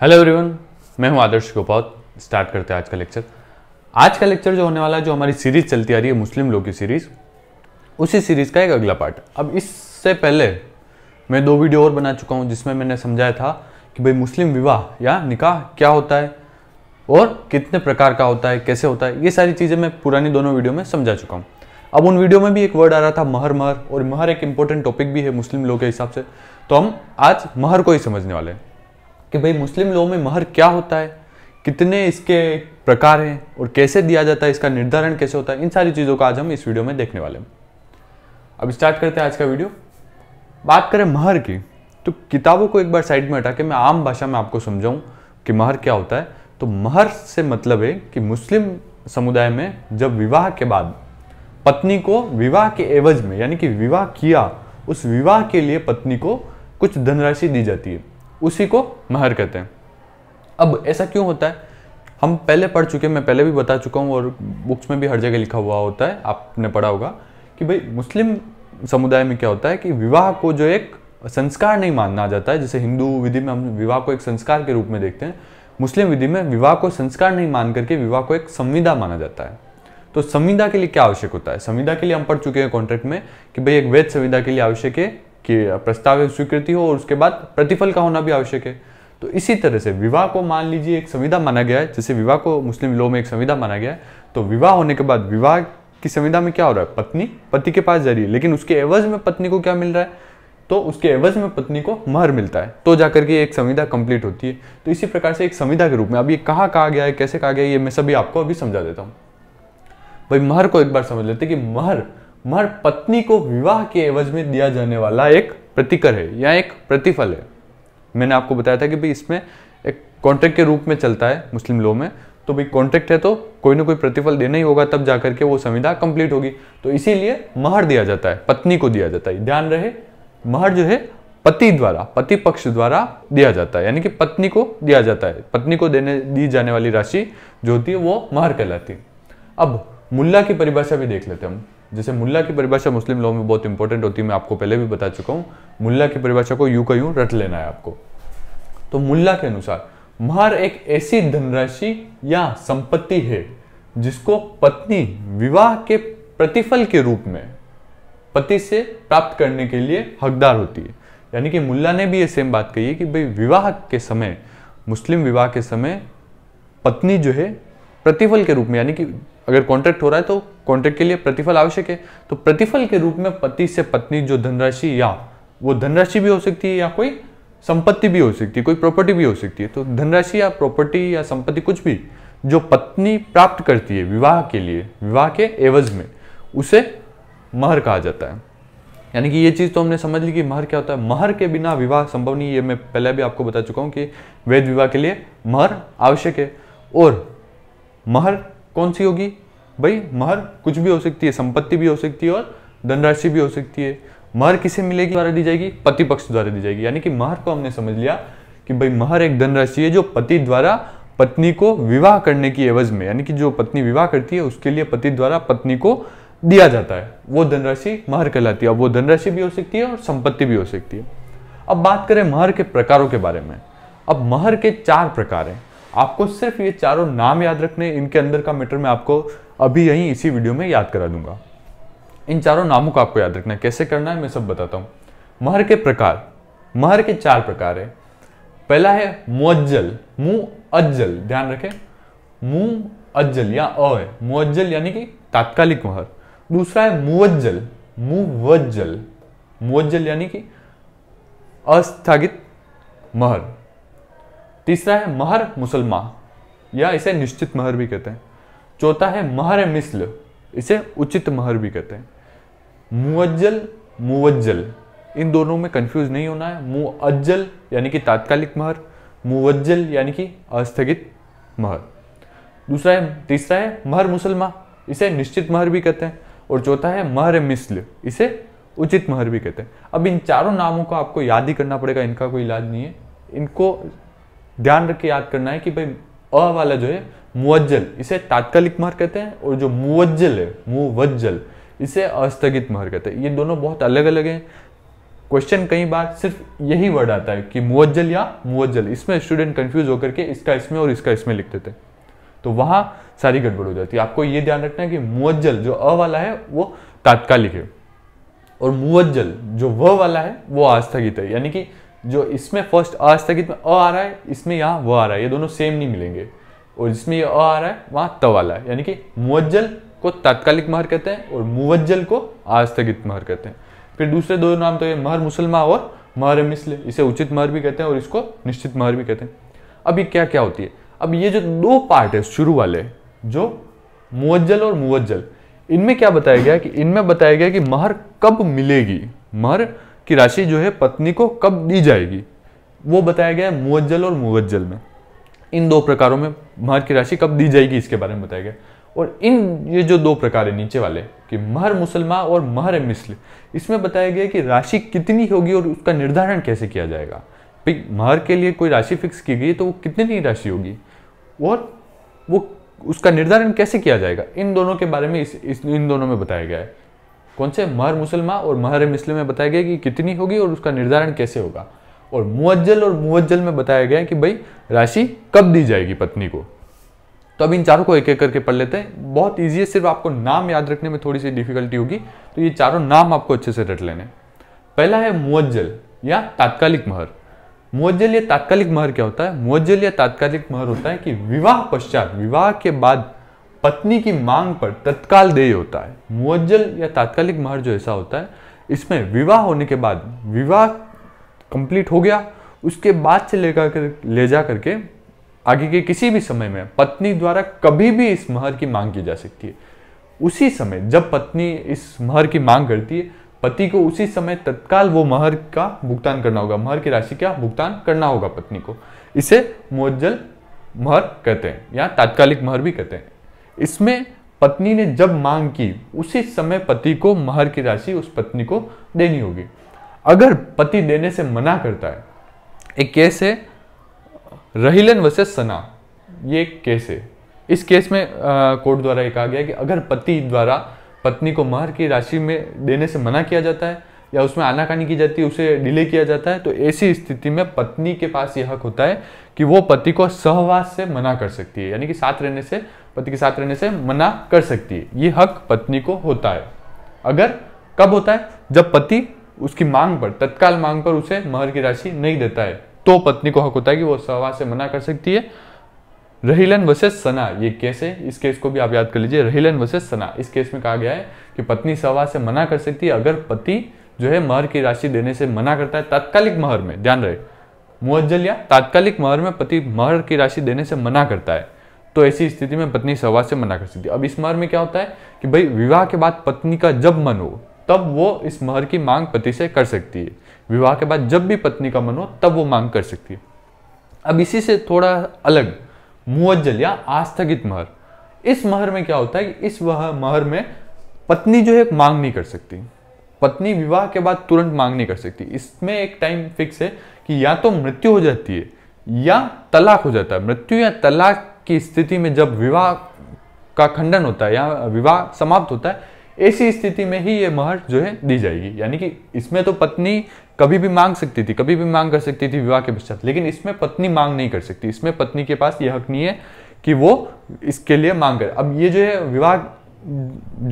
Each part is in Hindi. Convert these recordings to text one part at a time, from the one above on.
हेलो एवरीवन मैं हूं आदर्श गोपाल स्टार्ट करते हैं आज का लेक्चर आज का लेक्चर जो होने वाला है जो हमारी सीरीज चलती आ रही है मुस्लिम लोग की सीरीज उसी सीरीज का एक अगला पार्ट अब इससे पहले मैं दो वीडियो और बना चुका हूं जिसमें मैंने समझाया था कि भाई मुस्लिम विवाह या निकाह क्या होता है और कितने प्रकार का होता है कैसे होता है ये सारी चीज़ें मैं पुरानी दोनों वीडियो में समझा चुका हूँ अब उन वीडियो में भी एक वर्ड आ रहा था महर महर और महर एक इंपॉर्टेंट टॉपिक भी है मुस्लिम लोग के हिसाब से तो हम आज महर को ही समझने वाले हैं कि भाई मुस्लिम लोगों में महर क्या होता है कितने इसके प्रकार हैं और कैसे दिया जाता है इसका निर्धारण कैसे होता है इन सारी चीज़ों का आज हम इस वीडियो में देखने वाले हैं अब स्टार्ट करते हैं आज का वीडियो बात करें महर की तो किताबों को एक बार साइड में हटा के मैं आम भाषा में आपको समझाऊँ कि महर क्या होता है तो महर से मतलब है कि मुस्लिम समुदाय में जब विवाह के बाद पत्नी को विवाह के एवज में यानी कि विवाह किया उस विवाह के लिए पत्नी को कुछ धनराशि दी जाती है उसी को महर कहते हैं अब ऐसा क्यों होता है हम पहले पढ़ चुके मैं पहले भी बता चुका हूँ और बुक्स में भी हर जगह लिखा हुआ होता है आपने पढ़ा होगा कि भाई मुस्लिम समुदाय में क्या होता है कि विवाह को जो एक संस्कार नहीं मानना जाता है जैसे हिंदू विधि में हम विवाह को एक संस्कार के रूप में देखते हैं मुस्लिम विधि में विवाह को संस्कार नहीं मान करके विवाह को एक संविदा माना जाता है तो संविदा के लिए क्या आवश्यक होता है संविदा के लिए हम पढ़ चुके हैं कॉन्ट्रैक्ट में कि भाई एक वैध संविदा के लिए आवश्यक है कि प्रस्ताव स्वीकृति हो और उसके बाद प्रतिफल का होना भी आवश्यक है तो इसी तरह से विवाह को मान लीजिए एक संविधा माना गया है जैसे विवाह को मुस्लिम लॉ में एक संविधा माना गया है तो विवाह होने के बाद विवाह की संविधा में क्या हो रहा है पत्नी पति के पास जा रही है लेकिन उसके एवज में पत्नी को क्या मिल रहा है तो उसके एवज में पत्नी को महर मिलता है तो जाकर के एक संविधा कंप्लीट होती है तो इसी प्रकार से एक संविधा के रूप में अब ये कहाँ कहा गया है कैसे कहा गया है ये मैं सभी आपको अभी समझा देता हूँ भाई महर को एक बार समझ लेते कि महर मर पत्नी को विवाह के एवज में दिया जाने वाला एक प्रतिकर है या एक प्रतिफल है मैंने आपको बताया था कि भाई इसमें एक कॉन्ट्रैक्ट के रूप में चलता है मुस्लिम लॉ में तो भाई कॉन्ट्रैक्ट है तो कोई ना कोई प्रतिफल देना ही होगा तब जाकर के वो संविधा कंप्लीट होगी तो इसीलिए महर दिया जाता है पत्नी को दिया जाता है ध्यान रहे महर जो है पति द्वारा पति पक्ष द्वारा दिया जाता है यानी कि पत्नी को दिया जाता है पत्नी को देने दी जाने वाली राशि जो होती है वो महर कहलाती है अब मुल्ला की परिभाषा भी देख लेते हैं हम जैसे मुल्ला की परिभाषा मुस्लिम लॉ में बहुत इंपॉर्टेंट होती है मैं आपको पहले भी बता चुका हूँ मुल्ला की परिभाषा को यू का यूं रट लेना है आपको तो मुल्ला के अनुसार महार एक ऐसी धनराशि या संपत्ति है जिसको पत्नी विवाह के प्रतिफल के रूप में पति से प्राप्त करने के लिए हकदार होती है यानी कि मुल्ला ने भी ये सेम बात कही है कि भाई विवाह के समय मुस्लिम विवाह के समय पत्नी जो है प्रतिफल के रूप में यानी कि अगर कॉन्ट्रैक्ट हो रहा है तो कॉन्ट्रैक्ट के लिए प्रतिफल आवश्यक है तो प्रतिफल के रूप में पति से पत्नी जो धनराशि या वो धनराशि भी हो सकती है या कोई संपत्ति भी हो सकती है कोई प्रॉपर्टी भी हो सकती है तो धनराशि या प्रॉपर्टी या संपत्ति कुछ भी जो पत्नी प्राप्त करती है विवाह के लिए विवाह के एवज में उसे महर कहा जाता है यानी कि ये चीज़ तो हमने समझ ली कि महर क्या होता है महर के बिना विवाह संभव नहीं है मैं पहले भी आपको बता चुका हूँ कि वेद विवाह के लिए महर आवश्यक है और महर कौन सी होगी भाई महर कुछ भी हो सकती है संपत्ति भी हो सकती है और धनराशि भी हो सकती है महर किसे मिलेगी द्वारा दी जाएगी पति पक्ष द्वारा दी जाएगी यानी कि महर को हमने समझ लिया कि भाई महर एक धनराशि है जो पति द्वारा पत्नी को विवाह करने की एवज में यानी कि जो पत्नी विवाह करती है उसके लिए पति द्वारा पत्नी को दिया जाता है वो धनराशि महर कहलाती है अब वो धनराशि भी हो सकती है और संपत्ति भी हो सकती है अब बात करें महर के प्रकारों के बारे में अब महर के चार प्रकार हैं आपको सिर्फ ये चारों नाम याद रखने इनके अंदर का मैटर मैं आपको अभी यहीं इसी वीडियो में याद करा दूंगा इन चारों नामों का आपको याद रखना है कैसे करना है मैं सब बताता हूँ महर के प्रकार महर के चार प्रकार है पहला है मुअज्जल मुँह अज्जल ध्यान रखें मुंह अज्जल या अ है मुअज्जल यानी कि तात्कालिक महर दूसरा है मुवज्जल मुवज्जल मुअज्जल यानी कि अस्थगित महर तीसरा है महर मुसलमा या इसे निश्चित महर भी कहते हैं चौथा है महर मिसल इसे उचित महर भी कहते हैं मुअज्जल मुवज्जल इन दोनों में कंफ्यूज नहीं होना है मुअज्जल यानी कि तात्कालिक महर मुवज्जल यानी कि अस्थगित महर दूसरा है तीसरा है महर मुसलमा इसे निश्चित महर भी कहते हैं और चौथा है महर मिसल इसे उचित महर भी कहते हैं अब इन चारों नामों को आपको याद ही करना पड़ेगा इनका कोई इलाज नहीं है इनको ध्यान रख के याद करना है कि भाई अ वाला जो है मुअज्जल इसे तात्कालिक महर कहते हैं और जो मुवज्जल है मुवज्जल इसे अस्थगित महर कहते हैं ये दोनों बहुत अलग अलग हैं क्वेश्चन कई बार सिर्फ यही वर्ड आता है कि मुअज्जल या मुवज्जल इसमें स्टूडेंट कंफ्यूज होकर के इसका इसमें और इसका इसमें लिख देते हैं तो वहां सारी गड़बड़ हो जाती है आपको ये ध्यान रखना है कि मुअज्जल जो अ वाला है वो तात्कालिक है और मुअज्जल जो व वाला है वो आस्थगित है यानी कि जो इसमें फर्स्ट आज तक में अ आ रहा है इसमें यहाँ वो आ रहा है ये दोनों सेम नहीं मिलेंगे और जिसमें ये अ आ रहा है वहाँ त वाला है यानी कि मुवज्जल को तात्कालिक महर कहते हैं और मुवज्जल को आस्थगित महर कहते हैं फिर दूसरे दो नाम तो ये महर मुसलमा और महर मिसल इसे उचित महर भी कहते हैं और इसको निश्चित महर भी कहते हैं अब ये क्या क्या होती है अब ये जो दो पार्ट है शुरू वाले जो मुवज्जल और मुवज्जल इनमें क्या बताया गया कि इनमें बताया गया कि महर कब मिलेगी महर कि राशि जो है पत्नी को कब दी जाएगी वो बताया गया है मुवज्जल और मुवज्जल में इन दो प्रकारों में महर की राशि कब दी जाएगी इसके बारे में बताया गया और इन ये जो दो प्रकार है नीचे वाले कि महर मुसलमान और महर मिसल इसमें बताया गया कि राशि कितनी होगी और उसका निर्धारण कैसे किया जाएगा महर के लिए कोई राशि फिक्स की गई तो वो कितनी राशि होगी और वो उसका निर्धारण कैसे किया जाएगा इन दोनों के बारे में इस, इस इन दोनों में बताया गया है कौन से महर मुसलमा और महर मुस्लिम में बताया गया कि कितनी होगी और उसका निर्धारण कैसे होगा और मुअज्जल और मुअज्जल में बताया गया कि भाई राशि कब दी जाएगी पत्नी को तो अब इन चारों को एक एक करके पढ़ लेते हैं बहुत ईजी है सिर्फ आपको नाम याद रखने में थोड़ी सी डिफिकल्टी होगी तो ये चारों नाम आपको अच्छे से रट लेने पहला है मुअज्जल या तात्कालिक महर मुअज्जल या तात्कालिक महर क्या होता है मुअज्जल या तात्कालिक महर होता है कि विवाह पश्चात विवाह के बाद पत्नी की मांग पर तत्काल देय होता है मुअज्जल या तात्कालिक महर जो ऐसा होता है इसमें विवाह होने के बाद विवाह कंप्लीट हो गया उसके बाद से लेकर कर ले जा करके आगे के किसी भी समय में पत्नी द्वारा कभी भी इस महर की मांग की जा सकती है उसी समय जब पत्नी इस महर की मांग करती है पति को उसी समय तत्काल वो महर का भुगतान करना होगा महर की राशि का भुगतान करना होगा पत्नी को इसे मुअज्जल महर कहते हैं या तात्कालिक महर भी कहते हैं इसमें पत्नी ने जब मांग की उसी समय पति को महर की राशि उस पत्नी को देनी होगी अगर पति देने से मना करता है एक केस है रहीलन वसेस सना ये एक केस है इस केस में कोर्ट द्वारा ये कहा गया कि अगर पति द्वारा पत्नी को महर की राशि में देने से मना किया जाता है या उसमें आनाकानी की जाती है उसे डिले किया जाता है तो ऐसी स्थिति में पत्नी के पास यह हक होता है कि वो पति को सहवास से मना कर सकती है यानी कि साथ रहने से पति के साथ रहने से मना कर सकती है ये हक पत्नी को होता है अगर कब होता है जब पति उसकी मांग पर तत्काल मांग पर उसे महर की राशि नहीं देता है तो पत्नी को हक होता है कि वो सवा से मना कर सकती है रहीलन वसेस सना ये केस है इस केस को भी आप याद कर लीजिए रहीलन वसेस सना इस केस में कहा गया है कि पत्नी सवा से मना कर सकती है अगर पति जो है महर की राशि देने से मना करता है तात्कालिक महर में ध्यान रहे मुआजल या तात्कालिक महर में पति महर की राशि देने से मना करता है तो ऐसी स्थिति में पत्नी सहवास से मना कर सकती है अब इस मर में क्या होता है कि भाई विवाह के बाद पत्नी का जब मन हो तब वो इस महर की मांग पति से कर सकती है विवाह के बाद जब भी पत्नी का मन हो तब वो मांग कर सकती है अब इसी से थोड़ा अलग मुअज्जल या आस्थगित महर इस महर में क्या होता है कि इस वह महर में पत्नी जो है मांग नहीं कर सकती पत्नी विवाह के बाद तुरंत मांग नहीं कर सकती इसमें एक टाइम फिक्स है कि या तो मृत्यु हो जाती है या तलाक हो जाता है मृत्यु या तलाक की स्थिति में जब विवाह का खंडन होता है या विवाह समाप्त होता है ऐसी स्थिति में ही ये महर जो है दी जाएगी यानी कि इसमें तो पत्नी कभी भी मांग सकती थी कभी भी मांग कर सकती थी विवाह के पश्चात लेकिन इसमें पत्नी मांग नहीं कर सकती इसमें पत्नी के पास ये हक नहीं है कि वो इसके लिए मांग करे अब ये जो है विवाह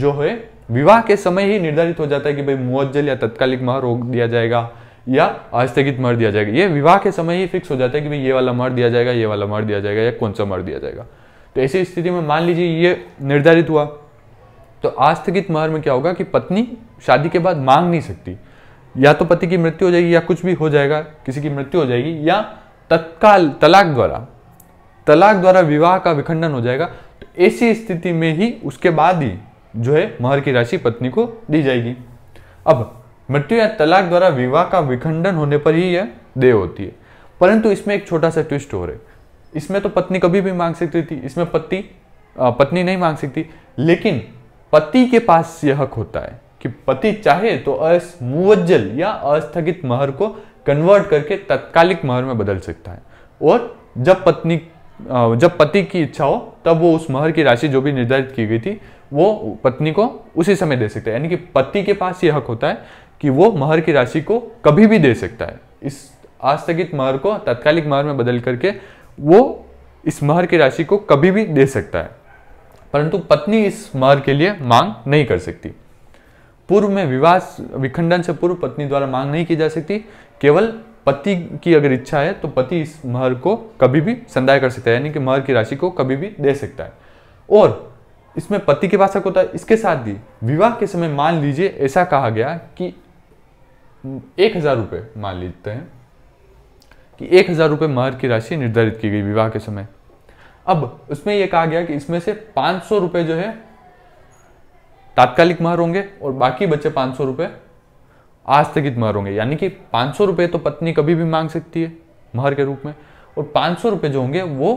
जो है विवाह के समय ही निर्धारित हो जाता है कि भाई मुवज्जल या तत्कालिक महर रोक दिया जाएगा या आस्थगित मर दिया जाएगा ये विवाह के समय ही फिक्स हो जाता है कि भाई ये वाला मर दिया जाएगा ये वाला मर दिया जाएगा या कौन सा मर दिया जाएगा तो ऐसी स्थिति में मान लीजिए ये निर्धारित हुआ तो आस्थगित महर में क्या होगा कि पत्नी शादी के बाद मांग नहीं सकती या तो पति की मृत्यु हो जाएगी या कुछ भी हो जाएगा किसी की मृत्यु हो जाएगी या तत्काल तलाक द्वारा तलाक द्वारा विवाह का विखंडन हो जाएगा तो ऐसी स्थिति में ही उसके बाद ही जो है महर की राशि पत्नी को दी जाएगी अब मृत्यु या तलाक द्वारा विवाह का विखंडन होने पर ही यह दे होती है परंतु इसमें एक छोटा सा ट्विस्ट हो रहा है इसमें तो पत्नी कभी भी मांग सकती थी इसमें पति पत्नी नहीं मांग सकती लेकिन पति के पास यह हक होता है कि पति चाहे तो अस्मुवज्जल या अस्थगित महर को कन्वर्ट करके तत्कालिक महर में बदल सकता है और जब पत्नी जब पति की इच्छा हो तब वो उस महर की राशि जो भी निर्धारित की गई थी वो पत्नी को उसी समय दे सकते हैं यानी कि पति के पास यह हक होता है कि वो महर की राशि को कभी भी दे सकता है इस आस्थगित महर को तत्कालिक महर में बदल करके वो इस महर की राशि को कभी भी दे सकता है परंतु पत्नी इस महर के लिए मांग नहीं कर सकती पूर्व में विवाह विखंडन से पूर्व पत्नी द्वारा मांग नहीं की जा सकती केवल पति की अगर इच्छा है तो पति इस महर को कभी भी संदाय कर सकता है यानी कि महर की राशि को कभी भी दे सकता है और इसमें पति के पास होता है इसके साथ भी विवाह के समय मान लीजिए ऐसा कहा गया कि एक हज़ार रुपये मान लेते हैं कि एक हज़ार रुपये महर की राशि निर्धारित की गई विवाह के समय अब उसमें यह कहा गया कि इसमें से पांच सौ रुपये जो है तात्कालिक महर होंगे और बाकी बचे पांच सौ रुपये आस्थगित महर होंगे यानी कि पांच सौ रुपये तो पत्नी कभी भी मांग सकती है महर के रूप में और पांच सौ रुपये जो होंगे वो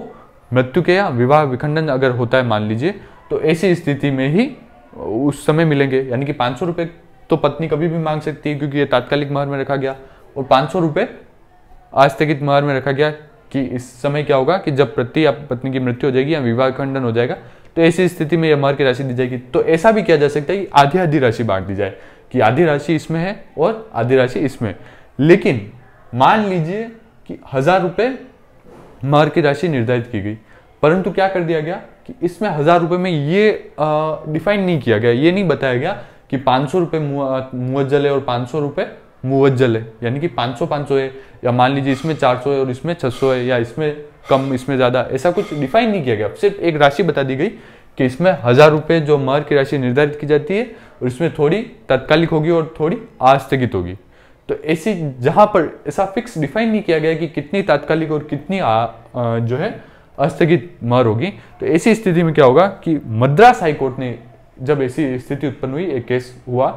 मृत्यु के या विवाह विखंडन अगर होता है मान लीजिए तो ऐसी स्थिति में ही उस समय मिलेंगे यानी कि पांच सौ रुपये तो पत्नी कभी भी मांग सकती है क्योंकि ये तात्कालिक महर में रखा गया और पाँच सौ रुपये आस्थगित महर में रखा गया कि इस समय क्या होगा कि जब प्रति आप पत्नी की मृत्यु हो जाएगी या विवाह खंडन हो जाएगा तो ऐसी स्थिति में यह महर की राशि दी जाएगी तो ऐसा भी किया जा सकता है कि आधी आधी राशि बांट दी जाए कि आधी राशि इसमें है और आधी राशि इसमें लेकिन मान लीजिए कि हजार रुपये महर की राशि निर्धारित की गई परंतु क्या कर दिया गया कि इसमें हजार रुपये में ये डिफाइन नहीं किया गया ये नहीं बताया गया कि पाँच सौ रुपये मुवज्जल है और पाँच सौ रुपये मुवज्जल है यानी कि पाँच सौ पाँच सौ है या मान लीजिए इसमें चार सौ है और इसमें छः सौ है या इसमें कम इसमें ज़्यादा ऐसा कुछ डिफाइन नहीं किया गया सिर्फ एक राशि बता दी गई कि इसमें हज़ार रुपये जो मर की राशि निर्धारित की जाती है और इसमें थोड़ी तात्कालिक होगी और थोड़ी आस्थगित होगी तो ऐसी जहाँ पर ऐसा फिक्स डिफाइन नहीं किया गया कि कितनी तात्कालिक और कितनी आ, आ, जो है अस्थगित मर होगी तो ऐसी स्थिति में क्या होगा कि मद्रास हाईकोर्ट ने जब ऐसी स्थिति उत्पन्न हुई एक केस हुआ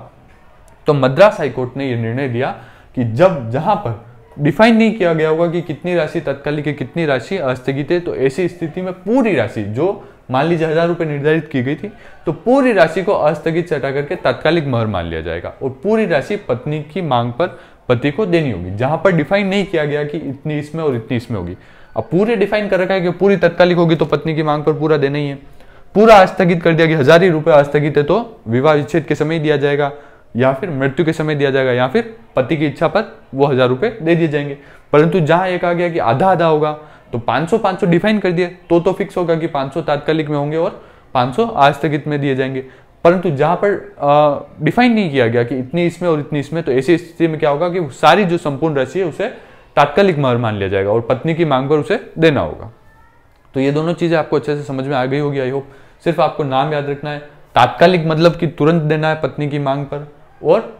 तो मद्रास हाईकोर्ट ने यह निर्णय लिया कि जब जहां पर डिफाइन नहीं किया गया होगा कि कितनी राशि तत्कालिक कितनी राशि अस्थगित है तो ऐसी स्थिति में पूरी राशि जो मान लीजिए हजार रुपये निर्धारित की गई थी तो पूरी राशि को अस्थगित से हटा करके तात्कालिक महर मान लिया जाएगा और पूरी राशि पत्नी की मांग पर पति को देनी होगी जहां पर डिफाइन नहीं किया गया कि इतनी इसमें और इतनी इसमें होगी अब पूरे डिफाइन कर रखा है कि पूरी तत्कालिक होगी तो पत्नी की मांग पर पूरा देना ही है पूरा आस्थगित कर दिया कि हजार ही रुपये आस्थगित है तो विवाह विच्छेद के समय दिया जाएगा या फिर मृत्यु के समय दिया जाएगा या फिर पति की इच्छा पर वो हजार रुपये दे दिए जाएंगे परंतु जहां एक आ गया कि आधा आधा होगा तो 500 500 डिफाइन कर दिए तो तो फिक्स होगा कि 500 तात्कालिक में होंगे और 500 आस्थगित में दिए जाएंगे परंतु जहां पर डिफाइन नहीं किया गया कि इतनी इसमें और इतनी इसमें तो ऐसी स्थिति में क्या होगा कि सारी जो संपूर्ण राशि है उसे तात्कालिक महर मान लिया जाएगा और पत्नी की मांग पर उसे देना होगा तो ये दोनों चीज़ें आपको अच्छे से समझ में आ गई होगी आई होप सिर्फ आपको नाम याद रखना है तात्कालिक मतलब कि तुरंत देना है पत्नी की मांग पर और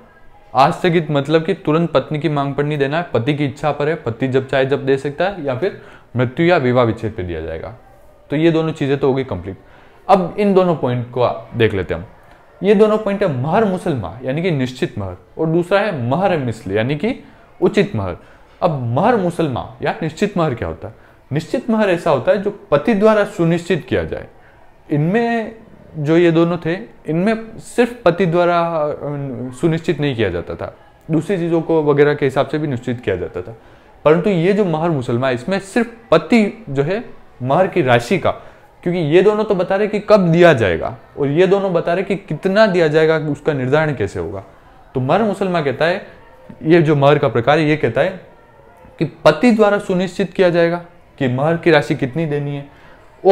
आस्थगित मतलब कि तुरंत पत्नी की मांग पर नहीं देना है पति की इच्छा पर है पति जब चाहे जब दे सकता है या फिर मृत्यु या विवाह विच्छेद पर दिया जाएगा तो ये दोनों चीज़ें तो हो गई कंप्लीट अब इन दोनों पॉइंट को देख लेते हैं हम ये दोनों पॉइंट है महर मुसलमान यानी कि निश्चित महर और दूसरा है महर मिसल यानी कि उचित महर अब महर मुसलमान या निश्चित महर क्या होता है निश्चित महर ऐसा होता है जो पति द्वारा सुनिश्चित किया जाए इनमें जो ये दोनों थे इनमें सिर्फ पति द्वारा सुनिश्चित नहीं किया जाता था दूसरी चीज़ों को वगैरह के हिसाब से भी निश्चित किया जाता था परंतु ये जो महर मुसलमान इसमें सिर्फ पति जो है महर की राशि का क्योंकि ये दोनों तो बता रहे कि कब दिया जाएगा और ये दोनों बता रहे कि कितना दिया जाएगा उसका निर्धारण कैसे होगा तो महर मुसलमान कहता है ये जो महर का प्रकार है ये कहता है कि पति द्वारा सुनिश्चित किया जाएगा कि महर की राशि कितनी देनी है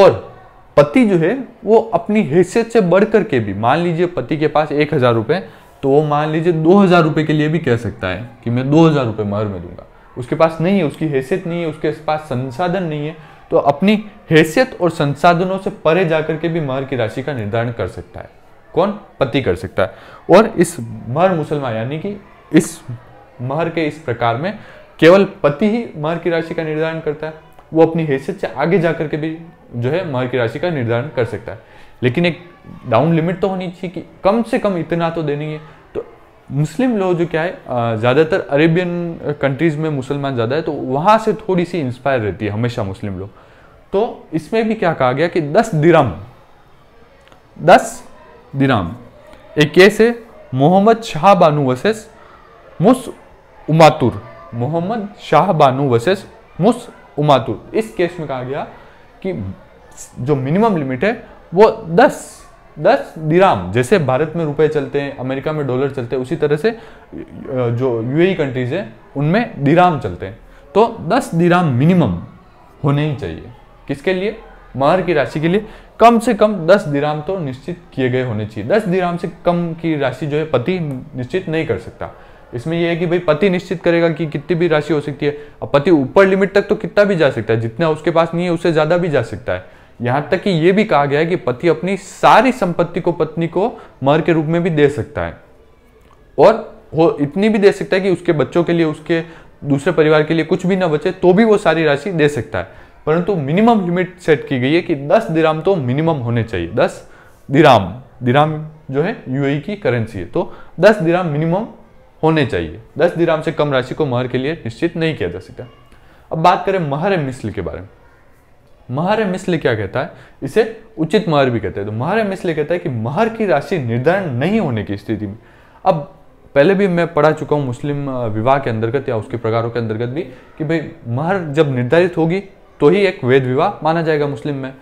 और पति जो है वो अपनी हैसियत से बढ़ करके भी मान लीजिए पति के पास एक हज़ार रुपये तो वो मान लीजिए दो हज़ार रुपये के लिए भी कह सकता है कि मैं दो हज़ार रुपये महर में दूंगा उसके पास नहीं है उसकी हैसियत नहीं है उसके पास संसाधन नहीं है तो अपनी हैसियत और संसाधनों से परे जाकर के भी महर की राशि का निर्धारण कर सकता है कौन पति कर सकता है और इस मर मुसलमान यानी कि इस महर के इस प्रकार में केवल पति ही महर की राशि का निर्धारण करता है वो अपनी हैसियत से आगे जाकर के भी जो है मर की राशि का निर्धारण कर सकता है लेकिन एक डाउन लिमिट तो होनी चाहिए कि कम से कम इतना तो देनी है तो मुस्लिम लोग जो क्या है ज़्यादातर अरेबियन कंट्रीज़ में मुसलमान ज़्यादा है तो वहाँ से थोड़ी सी इंस्पायर रहती है हमेशा मुस्लिम लोग तो इसमें भी क्या कहा गया कि दस दिराम दस दिराम एक केस है मोहम्मद शाह बानु वसेस मुस उमातुर मोहम्मद शाह बानु वसेस मुस उमातुर इस केस में कहा गया कि जो मिनिमम लिमिट है वो दस दस दिराम जैसे भारत में रुपए चलते हैं अमेरिका में डॉलर चलते हैं उसी तरह से जो यूएई कंट्रीज e हैं उनमें दिराम चलते हैं तो दस दिराम मिनिमम होने ही चाहिए किसके लिए माहर की राशि के लिए कम से कम दस दिराम तो निश्चित किए गए होने चाहिए दस दिराम से कम की राशि जो है पति निश्चित नहीं कर सकता इसमें यह है कि भाई पति निश्चित करेगा कि कितनी भी राशि हो सकती है और पति ऊपर लिमिट तक तो कितना भी जा सकता है जितना उसके पास नहीं है उससे ज्यादा भी जा सकता है यहां तक कि यह भी कहा गया है कि पति अपनी सारी संपत्ति को पत्नी को मर के रूप में भी दे सकता है और वो इतनी भी दे सकता है कि उसके बच्चों के लिए उसके दूसरे परिवार के लिए कुछ भी ना बचे तो भी वो सारी राशि दे सकता है परंतु मिनिमम लिमिट सेट की गई है कि दस दिराम तो मिनिमम होने चाहिए दस दिराम दिराम जो है यूएई e की करेंसी है तो दस दिराम मिनिमम होने चाहिए दस दिराम से कम राशि को महर के लिए निश्चित नहीं किया जा सकता अब बात करें महर मिसल के बारे में महर मिसल क्या कहता है इसे उचित महर भी कहते हैं तो महर मिसल कहता है कि महर की राशि निर्धारण नहीं होने की स्थिति में अब पहले भी मैं पढ़ा चुका हूँ मुस्लिम विवाह के अंतर्गत या उसके प्रकारों के अंतर्गत भी कि भाई महर जब निर्धारित होगी तो ही एक वेद विवाह माना जाएगा मुस्लिम में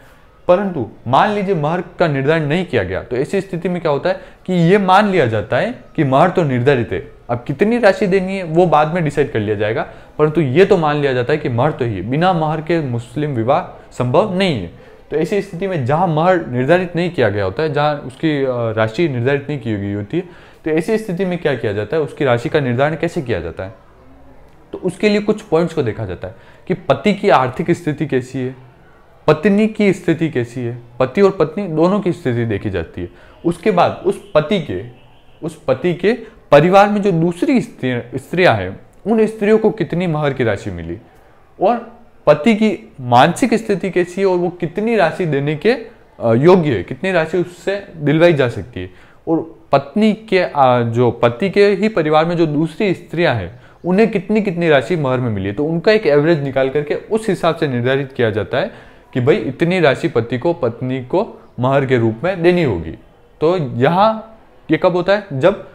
परंतु मान लीजिए महर का निर्धारण नहीं किया गया तो ऐसी स्थिति में क्या होता है कि ये मान लिया जाता है कि महर तो निर्धारित है अब कितनी राशि देनी है वो बाद में डिसाइड कर लिया जाएगा परंतु ये तो मान लिया जाता है कि महर तो ही बिना महर के मुस्लिम विवाह संभव नहीं है तो ऐसी स्थिति में जहाँ महर निर्धारित नहीं किया गया होता है जहाँ उसकी राशि निर्धारित नहीं की गई होती है तो ऐसी स्थिति में क्या किया जाता है उसकी राशि का निर्धारण कैसे किया जाता है तो उसके लिए कुछ पॉइंट्स को देखा जाता है कि पति की आर्थिक स्थिति कैसी है पत्नी की स्थिति कैसी है पति और पत्नी दोनों की स्थिति देखी जाती है उसके बाद उस पति के उस पति के परिवार में जो दूसरी स्त्रियां हैं उन स्त्रियों को कितनी महर की राशि मिली और पति की मानसिक स्थिति कैसी है और वो कितनी राशि देने के योग्य है कितनी राशि उससे दिलवाई जा सकती है और पत्नी के जो पति के ही परिवार में जो दूसरी स्त्रियां हैं उन्हें कितनी कितनी राशि महर में मिली है तो उनका एक एवरेज निकाल करके उस हिसाब से निर्धारित किया जाता है कि भाई इतनी राशि पति को पत्नी को महर के रूप में देनी होगी तो यहाँ ये कब होता है जब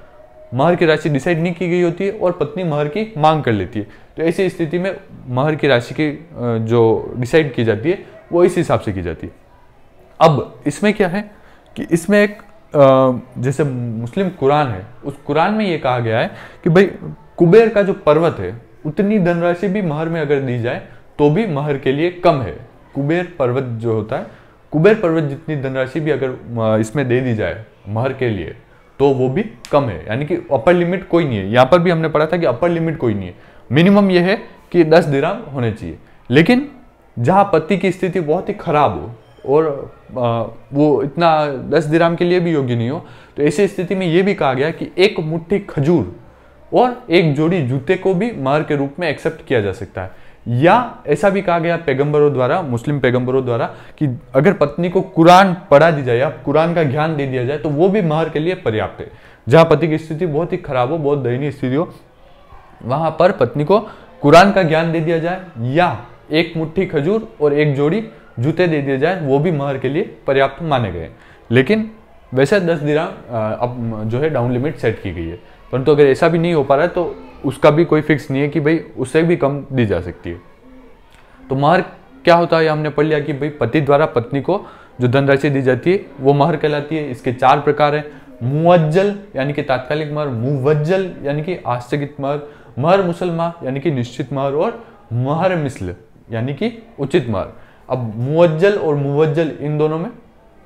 महर की राशि डिसाइड नहीं की गई होती है और पत्नी महर की मांग कर लेती है तो ऐसी स्थिति में महर की राशि की जो डिसाइड की जाती है वो इस हिसाब से की जाती है अब इसमें क्या है कि इसमें एक जैसे मुस्लिम कुरान है उस कुरान में ये कहा गया है कि भाई कुबेर का जो पर्वत है उतनी धनराशि भी महर में अगर दी जाए तो भी महर के लिए कम है कुबेर पर्वत जो होता है कुबेर पर्वत जितनी धनराशि भी अगर इसमें दे दी जाए महर के लिए तो वो भी कम है यानी कि अपर लिमिट कोई नहीं है यहाँ पर भी हमने पढ़ा था कि अपर लिमिट कोई नहीं है मिनिमम ये है कि दस दिराम होने चाहिए लेकिन जहाँ पत्ती की स्थिति बहुत ही खराब हो और आ, वो इतना दस दिराम के लिए भी योग्य नहीं हो तो ऐसी स्थिति में ये भी कहा गया कि एक मुट्ठी खजूर और एक जोड़ी जूते को भी मार के रूप में एक्सेप्ट किया जा सकता है या ऐसा भी कहा गया पैगंबरों द्वारा मुस्लिम पैगंबरों द्वारा कि अगर पत्नी को कुरान पढ़ा दी जाए या कुरान का ज्ञान दे दिया जाए तो वो भी महर के लिए पर्याप्त है जहां पति की स्थिति बहुत ही खराब हो बहुत दयनीय स्थिति हो वहां पर पत्नी को कुरान का ज्ञान दे दिया जाए या एक मुट्ठी खजूर और एक जोड़ी जूते दे दिए जाए वो भी महर के लिए पर्याप्त माने गए लेकिन वैसे दस दिन अब जो है डाउन लिमिट सेट की गई है परंतु तो अगर ऐसा भी नहीं हो पा रहा है तो उसका भी कोई फिक्स नहीं है कि भाई उससे भी कम दी जा सकती है तो महर क्या होता है हमने पढ़ लिया कि भाई पति द्वारा पत्नी को जो धनराशि दी जाती है वो महर कहलाती है इसके चार प्रकार है मुआज्जल यानी कि तात्कालिक महर मुवज्जल यानी कि आस्थगित महर महर मुसलमा यानी कि निश्चित महर और महर मिसल यानी कि उचित महर अब मुवज्जल और मुवज्जल इन दोनों में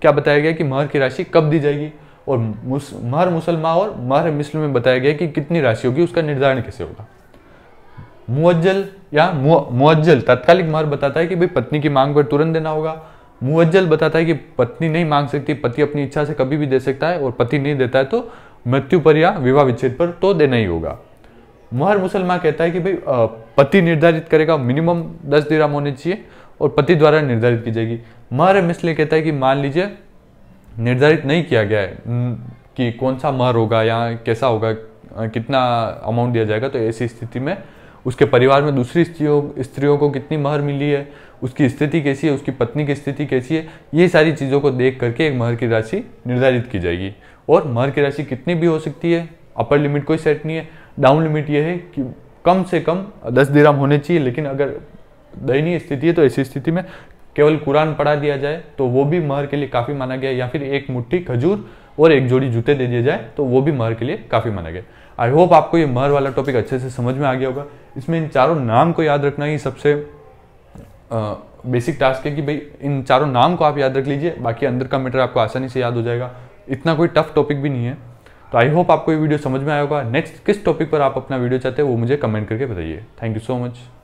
क्या बताया गया कि महर की राशि कब दी जाएगी और मुस, महर मुसलमान और महर मिसल में बताया गया कि कितनी राशि होगी उसका निर्धारण कैसे होगा मुअज्जल या मुअज्जल तात्कालिक महर बताता है कि भाई पत्नी की मांग पर तुरंत देना होगा मुअज्जल बताता है कि पत्नी नहीं मांग सकती पति अपनी इच्छा से कभी भी दे सकता है और पति नहीं देता है तो मृत्यु पर या विवाह विच्छेद पर तो देना ही होगा मुहर मुसलमान कहता है कि भाई पति निर्धारित करेगा मिनिमम दस दिराम होने चाहिए और पति द्वारा निर्धारित की जाएगी महर मिसले कहता है कि मान लीजिए निर्धारित नहीं किया गया है कि कौन सा मर होगा या कैसा होगा कितना अमाउंट दिया जाएगा तो ऐसी स्थिति में उसके परिवार में दूसरी स्त्रियों स्त्रियों को कितनी महर मिली है उसकी स्थिति कैसी है उसकी पत्नी की स्थिति कैसी है ये सारी चीज़ों को देख करके एक महर की राशि निर्धारित की जाएगी और महर की राशि कितनी भी हो सकती है अपर लिमिट कोई सेट नहीं है डाउन लिमिट ये है कि कम से कम दस दिराम होने चाहिए लेकिन अगर दयनीय स्थिति है तो ऐसी स्थिति में केवल कुरान पढ़ा दिया जाए तो वो भी महर के लिए काफ़ी माना गया या फिर एक मुट्ठी खजूर और एक जोड़ी जूते दे दिए जाए तो वो भी महर के लिए काफ़ी माना गया आई होप आपको ये महर वाला टॉपिक अच्छे से समझ में आ गया होगा इसमें इन चारों नाम को याद रखना ही सबसे आ, बेसिक टास्क है कि भाई इन चारों नाम को आप याद रख लीजिए बाकी अंदर का मेटर आपको आसानी से याद हो जाएगा इतना कोई टफ टॉपिक भी नहीं है तो आई होप आपको ये वीडियो समझ में आया होगा नेक्स्ट किस टॉपिक पर आप अपना वीडियो चाहते हैं वो मुझे कमेंट करके बताइए थैंक यू सो मच